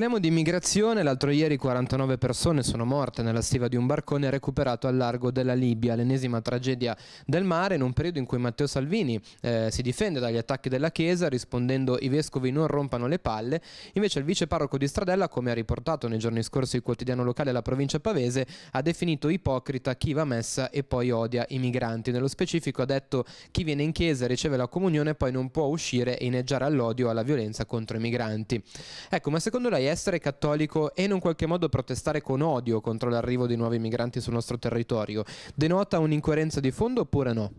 Parliamo di immigrazione, l'altro ieri 49 persone sono morte nella stiva di un barcone recuperato al largo della Libia, l'ennesima tragedia del mare in un periodo in cui Matteo Salvini eh, si difende dagli attacchi della Chiesa rispondendo i vescovi non rompano le palle, invece il vice parroco di Stradella, come ha riportato nei giorni scorsi il quotidiano locale della provincia pavese, ha definito ipocrita chi va a messa e poi odia i migranti. Nello specifico ha detto chi viene in chiesa e riceve la comunione poi non può uscire e ineggiare all'odio e alla violenza contro i migranti. Ecco, ma secondo lei è essere cattolico e in un qualche modo protestare con odio contro l'arrivo di nuovi migranti sul nostro territorio denota un'incoerenza di fondo oppure no?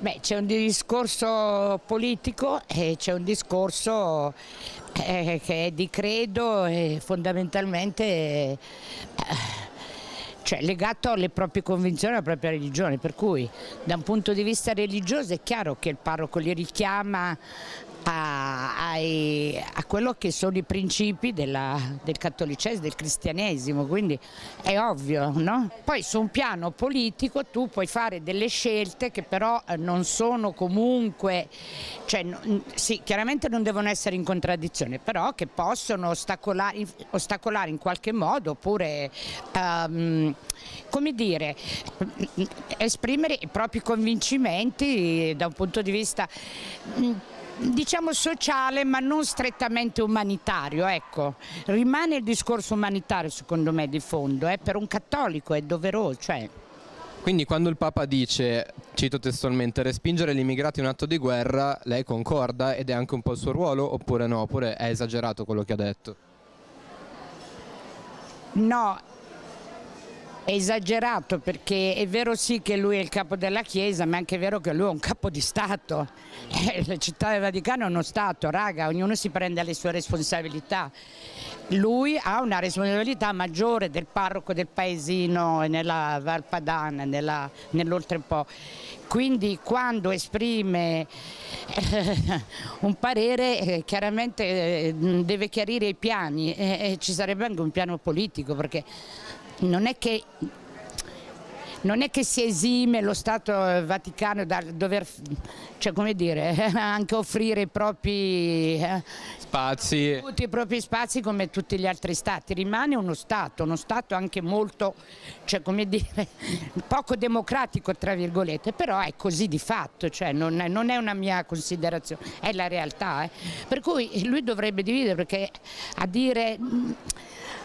Beh, c'è un discorso politico e c'è un discorso eh, che è di credo e fondamentalmente eh, cioè, legato alle proprie convinzioni, alla propria religione, per cui da un punto di vista religioso è chiaro che il parroco li richiama a, ai, a quello che sono i principi della, del cattolicesimo, del cristianesimo, quindi è ovvio. No? Poi su un piano politico tu puoi fare delle scelte che però eh, non sono comunque, cioè, sì, chiaramente non devono essere in contraddizione, però che possono ostacolare, ostacolare in qualche modo oppure, um, come dire, esprimere i propri convincimenti da un punto di vista mm, diciamo sociale ma non strettamente umanitario, ecco. Rimane il discorso umanitario secondo me di fondo, eh. per un cattolico è doveroso, cioè. Quindi quando il Papa dice, cito testualmente, respingere gli immigrati è un atto di guerra, lei concorda ed è anche un po' il suo ruolo oppure no? Oppure è esagerato quello che ha detto? No, è esagerato perché è vero sì che lui è il capo della Chiesa, ma è anche vero che lui è un capo di Stato. Eh, la città del Vaticano è uno Stato, raga, ognuno si prende le sue responsabilità. Lui ha una responsabilità maggiore del parroco del paesino nella Valpadana, nell'Oltrepo. Quindi quando esprime eh, un parere eh, chiaramente deve chiarire i piani e ci sarebbe anche un piano politico perché non è che non è che si esime lo Stato eh, Vaticano da dover, cioè come dire, anche offrire i propri eh, spazi, tutti i propri spazi come tutti gli altri Stati, rimane uno Stato, uno Stato anche molto, cioè come dire, poco democratico tra virgolette, però è così di fatto, cioè non, è, non è una mia considerazione, è la realtà, eh. per cui lui dovrebbe dividere perché a dire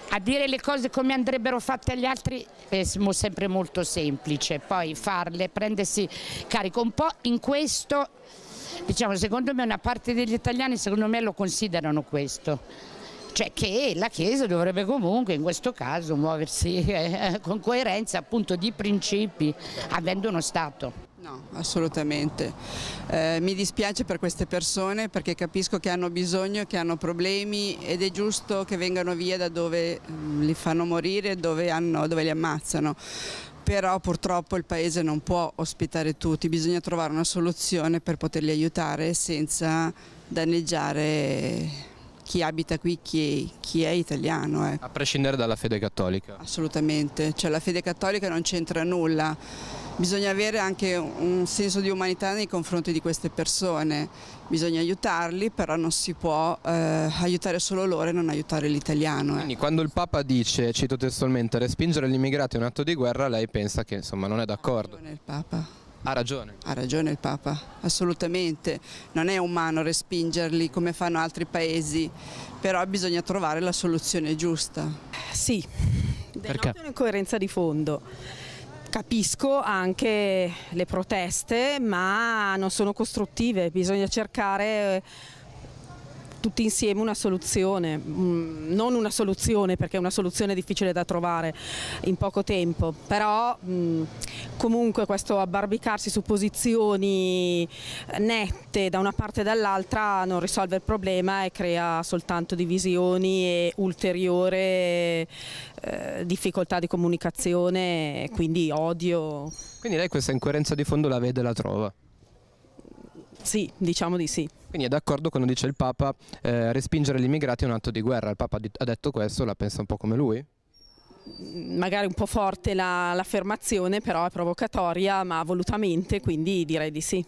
a dire le cose come andrebbero fatte agli altri è sempre molto semplice, poi farle, prendersi carico un po' in questo, diciamo secondo me una parte degli italiani secondo me lo considerano questo. Cioè che la Chiesa dovrebbe comunque in questo caso muoversi eh, eh con coerenza appunto di principi avendo uno Stato. No, assolutamente. Eh, mi dispiace per queste persone perché capisco che hanno bisogno, che hanno problemi ed è giusto che vengano via da dove mm, li fanno morire, dove, hanno, dove li ammazzano però purtroppo il paese non può ospitare tutti, bisogna trovare una soluzione per poterli aiutare senza danneggiare chi abita qui, chi, chi è italiano. Eh. A prescindere dalla fede cattolica? Assolutamente, cioè la fede cattolica non c'entra nulla bisogna avere anche un senso di umanità nei confronti di queste persone, bisogna aiutarli, però non si può eh, aiutare solo loro e non aiutare l'italiano. Eh. quando il Papa dice, cito testualmente, respingere gli immigrati è un atto di guerra, lei pensa che insomma non è d'accordo? Ha ragione il Papa. Ha ragione. Ha ragione il Papa, assolutamente. Non è umano respingerli come fanno altri paesi, però bisogna trovare la soluzione giusta. Sì, denotano incoerenza di fondo Capisco anche le proteste, ma non sono costruttive, bisogna cercare eh, tutti insieme una soluzione, mm, non una soluzione perché è una soluzione difficile da trovare in poco tempo, però mm, comunque questo abbarbicarsi su posizioni nette da una parte e dall'altra non risolve il problema e crea soltanto divisioni e ulteriore eh, difficoltà di comunicazione e quindi odio. Quindi lei questa incoerenza di fondo la vede e la trova? Sì, diciamo di sì. Quindi è d'accordo quando dice il Papa eh, respingere gli immigrati è un atto di guerra. Il Papa ha detto questo, la pensa un po' come lui? Mm, magari un po' forte l'affermazione, la, però è provocatoria, ma volutamente, quindi direi di sì.